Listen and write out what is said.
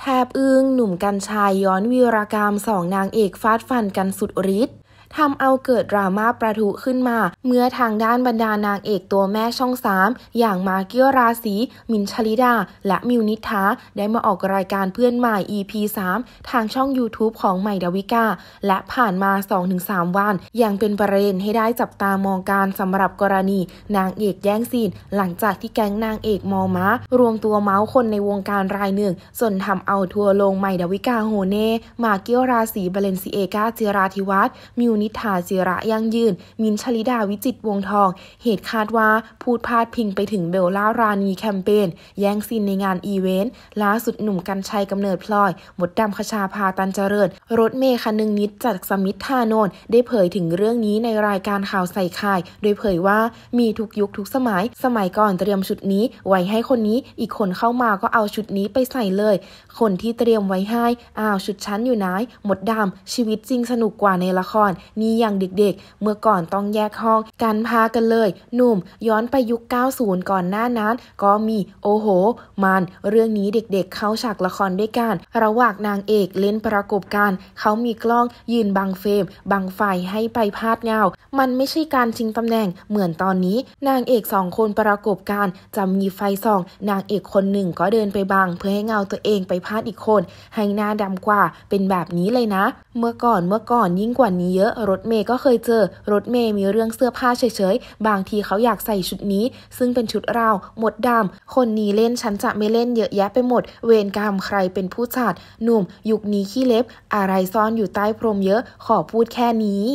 แทบอึ้งหนุ่มกัญชัยย้อนวีรกรรมสองนางเอกฟาดฟันกันสุดฤทธิ์ทำเอาเกิดดราม่าประทุขึ้นมา เมื่อทางด้านบรรดานางเอกตัวแม่ช่องสามอย่างมาเกียวราศี มินชลิดา และมิวนิธาได้มาออกรายการเพื่อนใหม่ EP 3 ทางช่อง YouTube ของใหม่ดาวิกา และผ่านมา 2-3 วันยังเป็นประเด็นให้ได้จับตามองการสำหรับกรณี นางเอกแย่งซีนหลังจากที่แก๊งนางเอกมอม้า รวมตัวเมาส์คนในวงการรายหนึ่งจนทำเอาทัวลงใหม่ดาวิกาโฮเน่มาเกียวราศีเบเลนซิเอกาเจราธิวัตมิวนิธาจิระยั่งยืน มินชลิดาวิจิตวงทอง เหตุคาดว่าพูดพาดพิงไปถึงเบลล่ารานีแคมเปญแย่งซีนในงานอีเวนต์ล่าสุดหนุ่มกันชัยกำเนิดพลอยบดดำคชาพาตันเจริญ รถเมย์คนึงนิดจากสมิทธานนท์ได้เผยถึงเรื่องนี้ในรายการข่าวใส่ไข่โดยเผยว่ามีทุกยุคทุกสมัย สมัยก่อนเตรียมชุดนี้ไว้ให้คนนี้อีกคนเข้ามาก็เอาชุดนี้ไปใส่เลย คนที่เตรียมไว้ให้อ้าวชุดชั้นอยู่ไหนหมดดำชีวิตจริงสนุกกว่าในละครนี่อย่างเด็กๆ เมื่อก่อนต้องแยกห้องกันพากันเลย หนุ่มย้อนไปยุค 90 ก่อนหน้านั้น ก็มีโอ้โหมันเรื่องนี้เด็กๆเข้าฉากละครด้วยกัน ระหว่างนางเอกเล่นประกบกันเขามีกล้องยืนบังเฟรมบังไฟให้ไปพาดเงา มันไม่ใช่การชิงตำแหน่งเหมือนตอนนี้ นางเอกสองคนประกบกันจะมีไฟส่องนางเอกคนหนึ่งก็เดินไปบังเพื่อให้เงาตัวเองไปพาดอีกคน ให้หน้าดำกว่าเป็นแบบนี้เลยนะ เมื่อก่อนเมื่อก่อนยิ่งกว่านี้เยอะรถเมย์ก็เคยเจอ รถเมย์มีเรื่องเสื้อผ้าเฉยๆ บางทีเขาอยากใส่ชุดนี้ ซึ่งเป็นชุดราวหมดดำคนนี้เล่นฉันจะไม่เล่นเยอะแยะไปหมด เวรกรรมใครเป็นผู้จัดหนุ่มยุคนี้ขี้เล็บ อะไรซ่อนอยู่ใต้พรมเยอะ ขอพูดแค่นี้